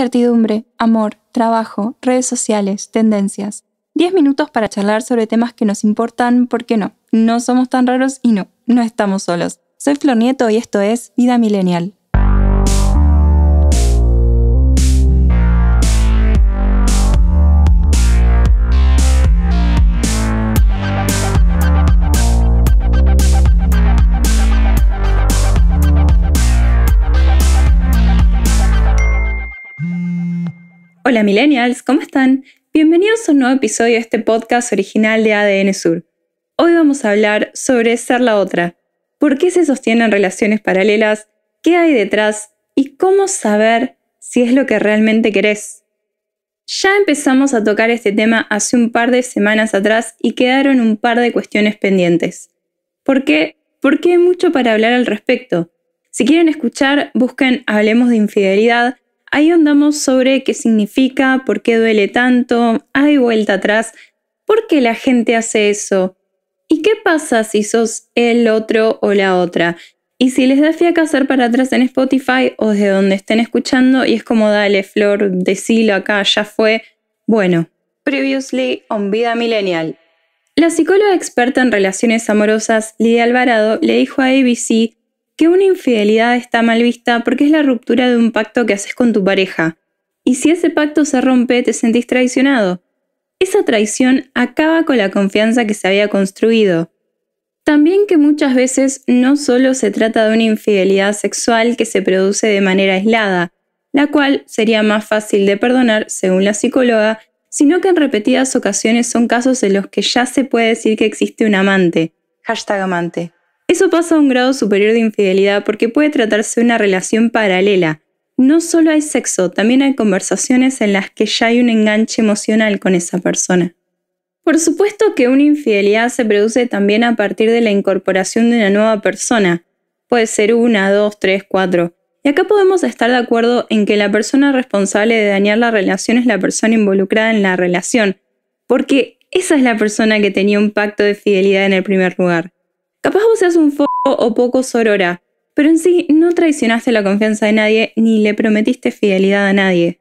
incertidumbre, amor, trabajo, redes sociales, tendencias. 10 minutos para charlar sobre temas que nos importan, porque no, no somos tan raros y no, no estamos solos. Soy Flor Nieto y esto es Vida Millennial. Hola millennials, ¿cómo están? Bienvenidos a un nuevo episodio de este podcast original de ADN Sur. Hoy vamos a hablar sobre ser la otra, por qué se sostienen relaciones paralelas, qué hay detrás y cómo saber si es lo que realmente querés. Ya empezamos a tocar este tema hace un par de semanas atrás y quedaron un par de cuestiones pendientes. ¿Por qué? Porque hay mucho para hablar al respecto. Si quieren escuchar, busquen Hablemos de Infidelidad Ahí andamos sobre qué significa, por qué duele tanto, hay vuelta atrás, por qué la gente hace eso. ¿Y qué pasa si sos el otro o la otra? Y si les da fiaca hacer para atrás en Spotify o de donde estén escuchando y es como dale, Flor, decilo acá, ya fue. Bueno, previously on Vida Millennial. La psicóloga experta en relaciones amorosas, Lidia Alvarado, le dijo a ABC que una infidelidad está mal vista porque es la ruptura de un pacto que haces con tu pareja. Y si ese pacto se rompe, te sentís traicionado. Esa traición acaba con la confianza que se había construido. También que muchas veces no solo se trata de una infidelidad sexual que se produce de manera aislada, la cual sería más fácil de perdonar, según la psicóloga, sino que en repetidas ocasiones son casos en los que ya se puede decir que existe un amante. Hashtag amante. Eso pasa a un grado superior de infidelidad porque puede tratarse de una relación paralela. No solo hay sexo, también hay conversaciones en las que ya hay un enganche emocional con esa persona. Por supuesto que una infidelidad se produce también a partir de la incorporación de una nueva persona. Puede ser una, dos, tres, cuatro. Y acá podemos estar de acuerdo en que la persona responsable de dañar la relación es la persona involucrada en la relación, porque esa es la persona que tenía un pacto de fidelidad en el primer lugar. Capaz vos seas un foco o poco sorora, pero en sí no traicionaste la confianza de nadie ni le prometiste fidelidad a nadie.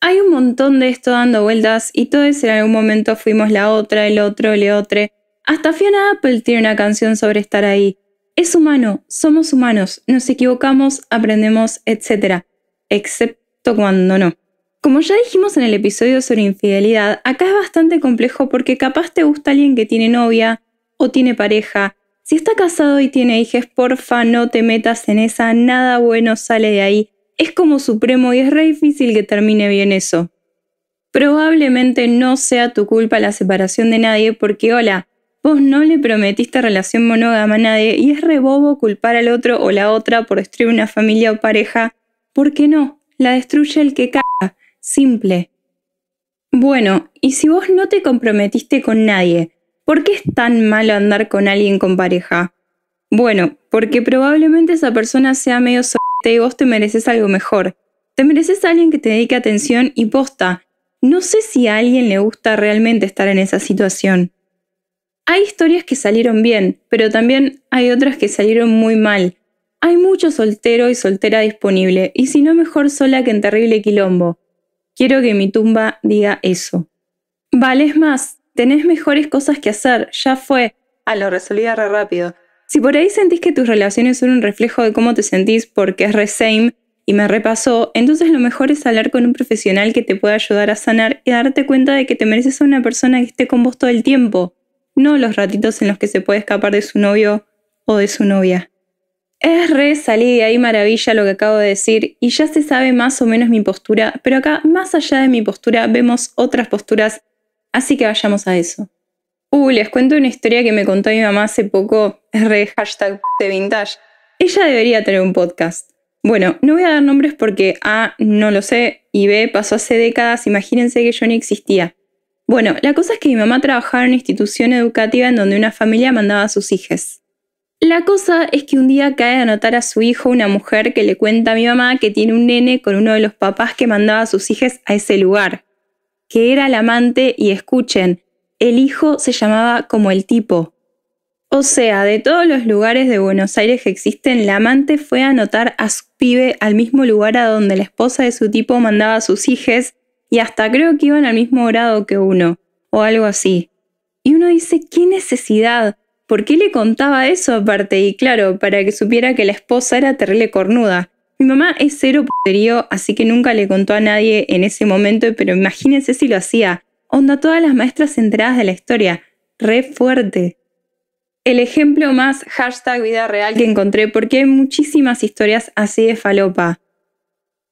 Hay un montón de esto dando vueltas y todos en algún momento fuimos la otra, el otro, el otro. Hasta Fiona Apple tiene una canción sobre estar ahí. Es humano, somos humanos, nos equivocamos, aprendemos, etc. Excepto cuando no. Como ya dijimos en el episodio sobre infidelidad, acá es bastante complejo porque capaz te gusta alguien que tiene novia o tiene pareja si está casado y tiene hijas, porfa, no te metas en esa, nada bueno sale de ahí. Es como supremo y es re difícil que termine bien eso. Probablemente no sea tu culpa la separación de nadie porque, hola, vos no le prometiste relación monógama a nadie y es rebobo culpar al otro o la otra por destruir una familia o pareja. ¿Por qué no? La destruye el que caga. Simple. Bueno, y si vos no te comprometiste con nadie, ¿Por qué es tan malo andar con alguien con pareja? Bueno, porque probablemente esa persona sea medio sorte y vos te mereces algo mejor. Te mereces a alguien que te dedique atención y posta. No sé si a alguien le gusta realmente estar en esa situación. Hay historias que salieron bien, pero también hay otras que salieron muy mal. Hay mucho soltero y soltera disponible, y si no mejor sola que en terrible quilombo. Quiero que mi tumba diga eso. Vale, es más, Tenés mejores cosas que hacer, ya fue. Ah, lo resolví re rápido. Si por ahí sentís que tus relaciones son un reflejo de cómo te sentís porque es re same y me repasó, entonces lo mejor es hablar con un profesional que te pueda ayudar a sanar y darte cuenta de que te mereces a una persona que esté con vos todo el tiempo, no los ratitos en los que se puede escapar de su novio o de su novia. Es re, salí de ahí maravilla lo que acabo de decir y ya se sabe más o menos mi postura, pero acá, más allá de mi postura, vemos otras posturas Así que vayamos a eso. Uh, les cuento una historia que me contó mi mamá hace poco, re hashtag de vintage. Ella debería tener un podcast. Bueno, no voy a dar nombres porque A, no lo sé, y B, pasó hace décadas, imagínense que yo ni existía. Bueno, la cosa es que mi mamá trabajaba en una institución educativa en donde una familia mandaba a sus hijos. La cosa es que un día cae a anotar a su hijo una mujer que le cuenta a mi mamá que tiene un nene con uno de los papás que mandaba a sus hijos a ese lugar que era el amante y escuchen, el hijo se llamaba como el tipo. O sea, de todos los lugares de Buenos Aires que existen, la amante fue a anotar a su pibe al mismo lugar a donde la esposa de su tipo mandaba a sus hijes y hasta creo que iban al mismo grado que uno, o algo así. Y uno dice, ¿qué necesidad? ¿Por qué le contaba eso aparte? Y claro, para que supiera que la esposa era terrible cornuda. Mi mamá es cero poderío, así que nunca le contó a nadie en ese momento, pero imagínense si lo hacía. Onda todas las maestras enteradas de la historia. Re fuerte. El ejemplo más hashtag vida real que encontré, porque hay muchísimas historias así de falopa.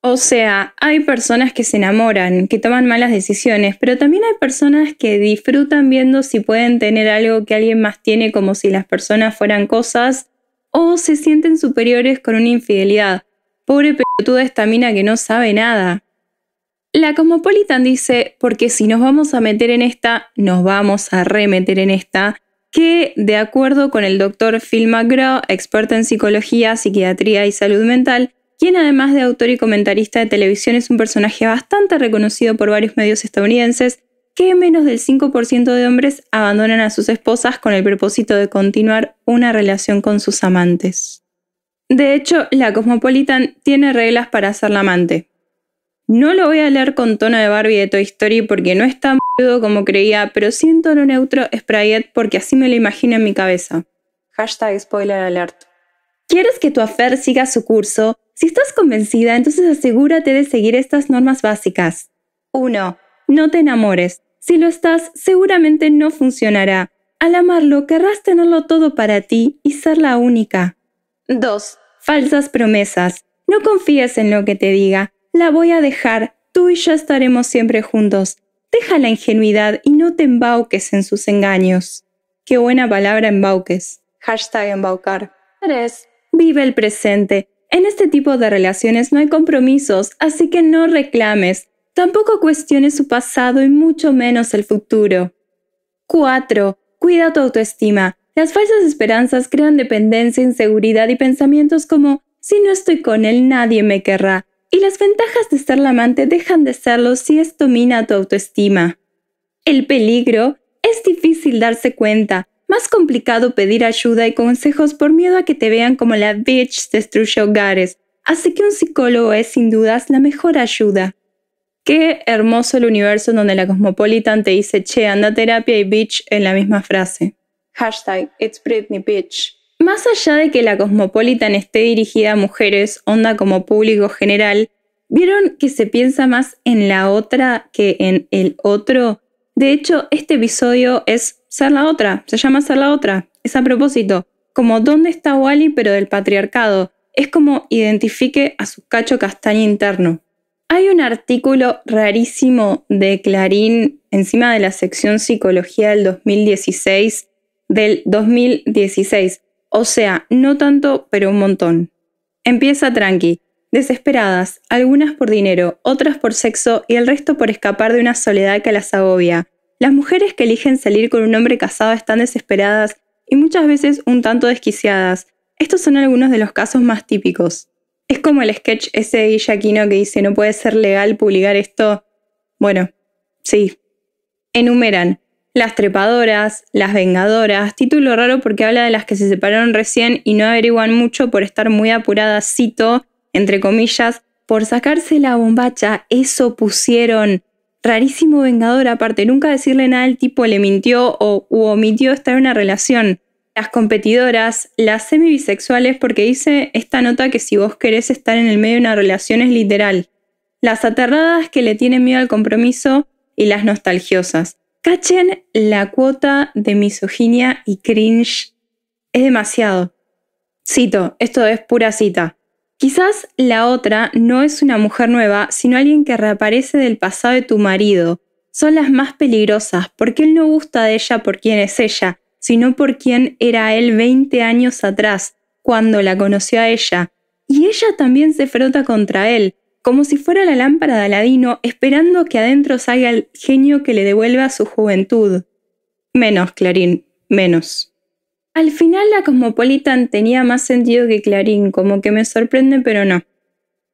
O sea, hay personas que se enamoran, que toman malas decisiones, pero también hay personas que disfrutan viendo si pueden tener algo que alguien más tiene como si las personas fueran cosas, o se sienten superiores con una infidelidad. Pobre pelotuda esta mina que no sabe nada. La Cosmopolitan dice, porque si nos vamos a meter en esta, nos vamos a remeter en esta, que de acuerdo con el doctor Phil McGraw, experto en psicología, psiquiatría y salud mental, quien además de autor y comentarista de televisión es un personaje bastante reconocido por varios medios estadounidenses, que menos del 5% de hombres abandonan a sus esposas con el propósito de continuar una relación con sus amantes. De hecho, la Cosmopolitan tiene reglas para ser la amante. No lo voy a leer con tono de Barbie de Toy Story porque no es tan como creía, pero siento lo neutro Sprayet porque así me lo imagino en mi cabeza. Hashtag spoiler alert. ¿Quieres que tu affair siga su curso? Si estás convencida, entonces asegúrate de seguir estas normas básicas. 1. No te enamores. Si lo estás, seguramente no funcionará. Al amarlo, querrás tenerlo todo para ti y ser la única. 2. Falsas promesas. No confíes en lo que te diga. La voy a dejar. Tú y yo estaremos siempre juntos. Deja la ingenuidad y no te embauques en sus engaños. Qué buena palabra embauques. Hashtag embaucar. 3. Vive el presente. En este tipo de relaciones no hay compromisos, así que no reclames. Tampoco cuestiones su pasado y mucho menos el futuro. 4. Cuida tu autoestima. Las falsas esperanzas crean dependencia, inseguridad y pensamientos como si no estoy con él nadie me querrá. Y las ventajas de ser la amante dejan de serlo si esto mina tu autoestima. El peligro es difícil darse cuenta, más complicado pedir ayuda y consejos por miedo a que te vean como la bitch destruye hogares, así que un psicólogo es sin dudas la mejor ayuda. Qué hermoso el universo donde la Cosmopolitan te dice, che, anda terapia y bitch en la misma frase. Hashtag It's Britney Bitch. Más allá de que la Cosmopolitan esté dirigida a mujeres, onda como público general, ¿vieron que se piensa más en la otra que en el otro? De hecho, este episodio es Ser la otra, se llama Ser la otra, es a propósito, como ¿Dónde está Wally pero del patriarcado? Es como identifique a su cacho castaño interno. Hay un artículo rarísimo de Clarín encima de la sección psicología del 2016 del 2016. O sea, no tanto, pero un montón. Empieza tranqui, desesperadas, algunas por dinero, otras por sexo y el resto por escapar de una soledad que las agobia. Las mujeres que eligen salir con un hombre casado están desesperadas y muchas veces un tanto desquiciadas. Estos son algunos de los casos más típicos. Es como el sketch ese de Guillaquino que dice no puede ser legal publicar esto. Bueno, sí. Enumeran las Trepadoras, Las Vengadoras, título raro porque habla de las que se separaron recién y no averiguan mucho por estar muy apuradas, cito, entre comillas, por sacarse la bombacha, eso pusieron. Rarísimo Vengador aparte, nunca decirle nada al tipo le mintió o omitió estar en una relación. Las competidoras, las semibisexuales, porque dice esta nota que si vos querés estar en el medio de una relación es literal. Las aterradas que le tienen miedo al compromiso y las nostalgiosas. Cachen la cuota de misoginia y cringe. Es demasiado. Cito, esto es pura cita. Quizás la otra no es una mujer nueva, sino alguien que reaparece del pasado de tu marido. Son las más peligrosas, porque él no gusta de ella por quien es ella, sino por quien era él 20 años atrás, cuando la conoció a ella. Y ella también se frota contra él, como si fuera la lámpara de Aladino esperando que adentro salga el genio que le devuelva su juventud. Menos, Clarín, menos. Al final la Cosmopolitan tenía más sentido que Clarín, como que me sorprende pero no.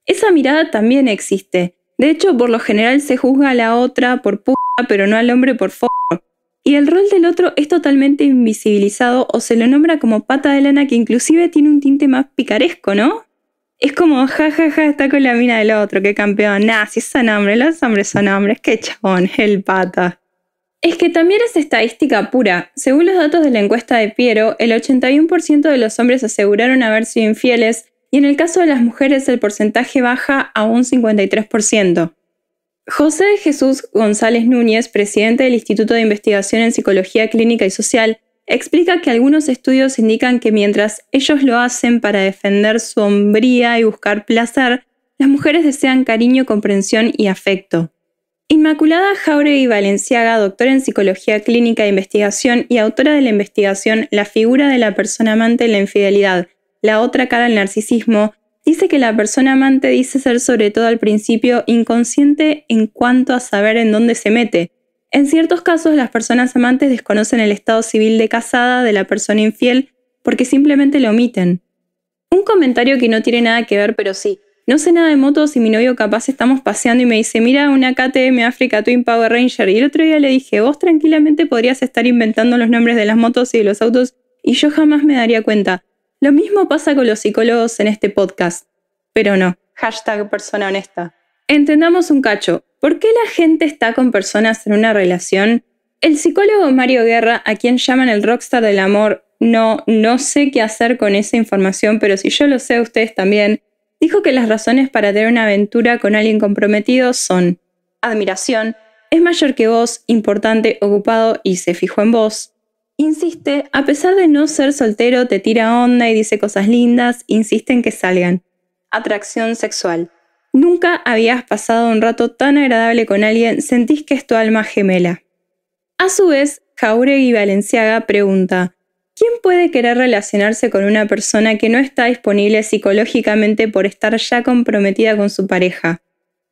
Esa mirada también existe. De hecho, por lo general se juzga a la otra por p***, pero no al hombre por f***. Y el rol del otro es totalmente invisibilizado o se lo nombra como pata de lana que inclusive tiene un tinte más picaresco, ¿no? es como, jajaja, está con la mina del otro, qué campeón. Nah, son hombres, los hombres son hombres, qué chabón, el pata. Es que también es estadística pura. Según los datos de la encuesta de Piero, el 81% de los hombres aseguraron haber sido infieles y en el caso de las mujeres el porcentaje baja a un 53%. José Jesús González Núñez, presidente del Instituto de Investigación en Psicología Clínica y Social, explica que algunos estudios indican que mientras ellos lo hacen para defender su hombría y buscar placer, las mujeres desean cariño, comprensión y afecto. Inmaculada Jauregui Valenciaga, doctora en Psicología Clínica e Investigación y autora de la investigación La figura de la persona amante en la infidelidad, la otra cara al narcisismo, dice que la persona amante dice ser sobre todo al principio inconsciente en cuanto a saber en dónde se mete, en ciertos casos, las personas amantes desconocen el estado civil de casada de la persona infiel porque simplemente lo omiten. Un comentario que no tiene nada que ver, pero sí. No sé nada de motos y mi novio capaz estamos paseando y me dice, mira una KTM Africa Twin Power Ranger. Y el otro día le dije, vos tranquilamente podrías estar inventando los nombres de las motos y de los autos y yo jamás me daría cuenta. Lo mismo pasa con los psicólogos en este podcast. Pero no. Hashtag persona honesta. Entendamos un cacho. ¿Por qué la gente está con personas en una relación? El psicólogo Mario Guerra, a quien llaman el rockstar del amor, no, no sé qué hacer con esa información, pero si yo lo sé, ustedes también, dijo que las razones para tener una aventura con alguien comprometido son admiración, es mayor que vos, importante, ocupado y se fijó en vos. Insiste, a pesar de no ser soltero, te tira onda y dice cosas lindas, insiste en que salgan. Atracción sexual. Nunca habías pasado un rato tan agradable con alguien, sentís que es tu alma gemela. A su vez, Jauregui Valenciaga pregunta, ¿quién puede querer relacionarse con una persona que no está disponible psicológicamente por estar ya comprometida con su pareja?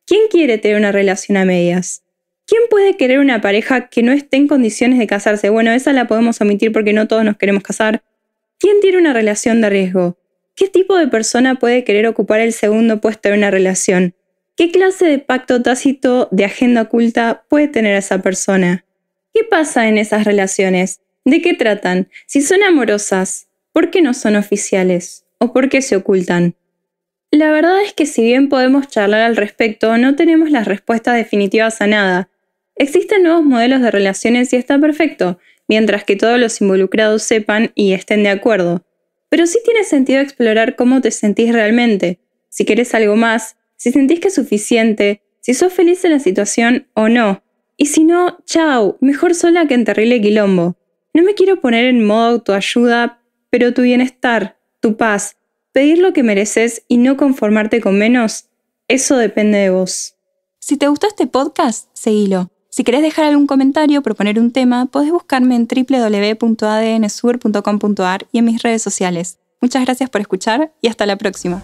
¿Quién quiere tener una relación a medias? ¿Quién puede querer una pareja que no esté en condiciones de casarse? Bueno, esa la podemos omitir porque no todos nos queremos casar. ¿Quién tiene una relación de riesgo? ¿Qué tipo de persona puede querer ocupar el segundo puesto en una relación? ¿Qué clase de pacto tácito de agenda oculta puede tener esa persona? ¿Qué pasa en esas relaciones? ¿De qué tratan? Si son amorosas, ¿por qué no son oficiales? ¿O por qué se ocultan? La verdad es que si bien podemos charlar al respecto, no tenemos las respuestas definitivas a nada. Existen nuevos modelos de relaciones y está perfecto, mientras que todos los involucrados sepan y estén de acuerdo. Pero sí tiene sentido explorar cómo te sentís realmente, si querés algo más, si sentís que es suficiente, si sos feliz en la situación o no. Y si no, chao, mejor sola que en terrible quilombo. No me quiero poner en modo autoayuda, pero tu bienestar, tu paz, pedir lo que mereces y no conformarte con menos, eso depende de vos. Si te gustó este podcast, seguilo si querés dejar algún comentario, o proponer un tema, podés buscarme en www.adnsur.com.ar y en mis redes sociales. Muchas gracias por escuchar y hasta la próxima.